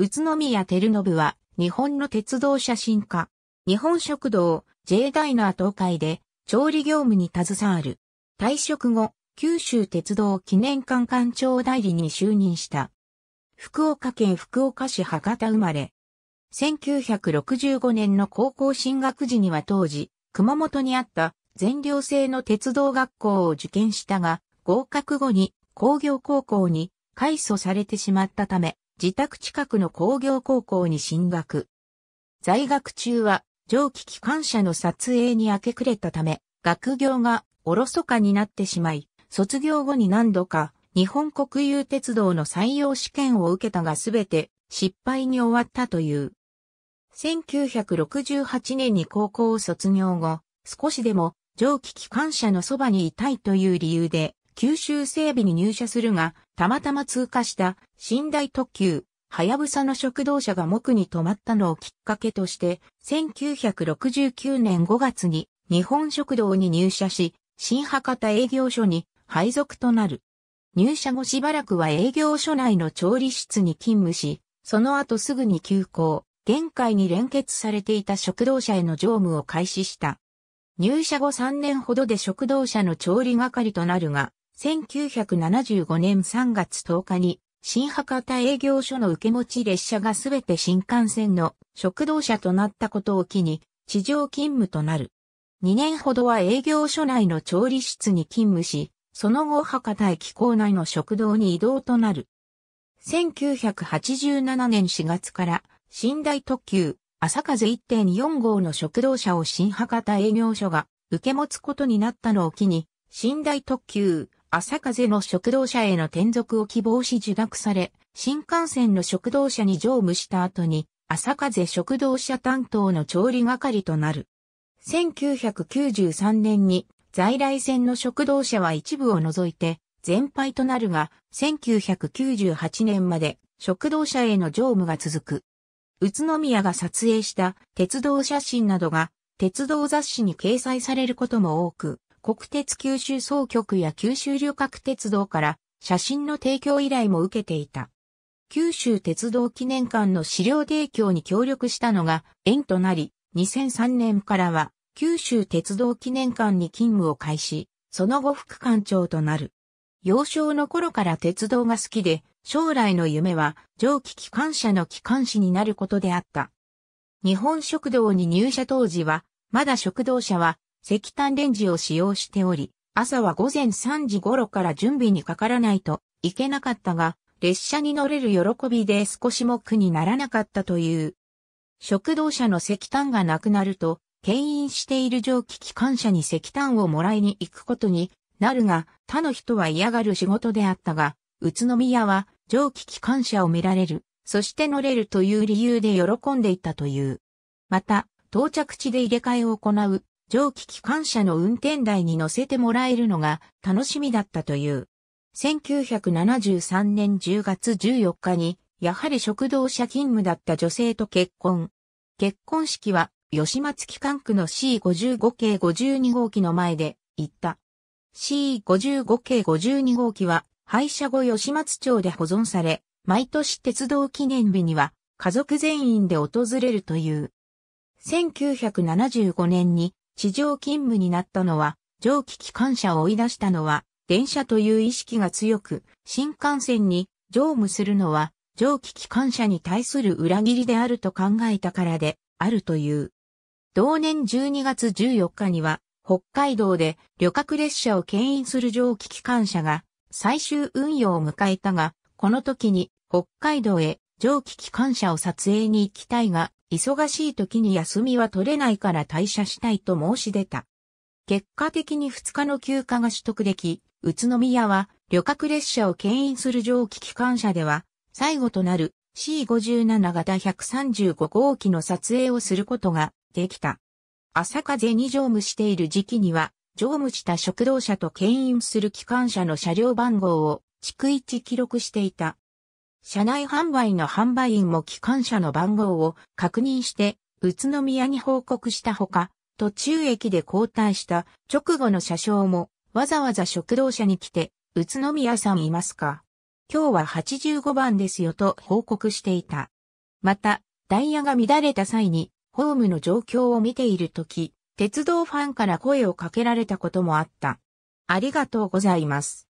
宇都宮照信は、日本の鉄道写真家。日本食堂、J ダイナー東海で、調理業務に携わる。退職後、九州鉄道記念館館長代理に就任した。福岡県福岡市博多生まれ。1965年の高校進学時には当時、熊本にあった全寮制の鉄道学校を受験したが、合格後に工業高校に改祖されてしまったため、自宅近くの工業高校に進学。在学中は蒸気機関車の撮影に明け暮れたため、学業がおろそかになってしまい、卒業後に何度か日本国有鉄道の採用試験を受けたがすべて失敗に終わったという。1968年に高校を卒業後、少しでも蒸気機関車のそばにいたいという理由で、九州整備に入社するが、たまたま通過した寝台特急、はやぶさの食堂車が木に止まったのをきっかけとして、1969年5月に日本食堂に入社し、新博多営業所に配属となる。入社後しばらくは営業所内の調理室に勤務し、その後すぐに休校、玄海に連結されていた食堂車への乗務を開始した。入社後3年ほどで食堂車の調理係となるが、1975年3月10日に、新博多営業所の受け持ち列車がすべて新幹線の食堂車となったことを機に、地上勤務となる。2年ほどは営業所内の調理室に勤務し、その後博多駅構内の食堂に移動となる。1987年4月から新大特急朝風1.4号の食堂車を新博多営業所が受け持つことになったのを機に、新大特急朝風の食堂車への転属を希望し受諾され、新幹線の食堂車に乗務した後に、朝風食堂車担当の調理係となる。1993年に在来線の食堂車は一部を除いて全廃となるが、1998年まで食堂車への乗務が続く。宇都宮が撮影した鉄道写真などが鉄道雑誌に掲載されることも多く、国鉄九州総局や九州旅客鉄道から写真の提供依頼も受けていた。九州鉄道記念館の資料提供に協力したのが縁となり、2003年からは九州鉄道記念館に勤務を開始、その後副館長となる。幼少の頃から鉄道が好きで、将来の夢は蒸気機関車の機関士になることであった。日本食堂に入社当時は、まだ食堂車は石炭レンジを使用しており、朝は午前3時頃から準備にかからないといけなかったが、列車に乗れる喜びで少しも苦にならなかったという。食堂車の石炭がなくなると、牽引している蒸気機関車に石炭をもらいに行くことになるが、他の人は嫌がる仕事であったが、宇都宮は蒸気機関車を見られる、そして乗れるという理由で喜んでいたという。また、到着地で入れ替えを行う蒸気機関車の運転台に乗せてもらえるのが楽しみだったという。1973年10月14日に、やはり食堂車勤務だった女性と結婚。結婚式は、吉松機関区の C55 系52号機の前で、行った。C55 系52号機は、廃車後吉松町で保存され、毎年鉄道記念日には、家族全員で訪れるという。1975年に地上勤務になったのは、蒸気機関車を追い出したのは、電車という意識が強く、新幹線に乗務するのは、蒸気機関車に対する裏切りであると考えたからで、あるという。同年12月14日には、北海道で旅客列車を牽引する蒸気機関車が最終運用を迎えたが、この時に北海道へ蒸気機関車を撮影に行きたいが、忙しい時に休みは取れないから退社したいと申し出た。結果的に2日の休暇が取得でき、宇都宮は旅客列車を牽引する蒸気機関車では、最後となる C57 型135号機の撮影をすることができた。朝風に乗務している時期には、乗務した食堂車と牽引する機関車の車両番号を逐一記録していた。車内販売の販売員も機関車の番号を確認して、宇都宮に報告したほか、途中駅で交代した直後の車掌も、わざわざ食堂車に来て、宇都宮さんいますか今日は85番ですよと報告していた。また、ダイヤが乱れた際に、ホームの状況を見ているとき、鉄道ファンから声をかけられたこともあった。ありがとうございます。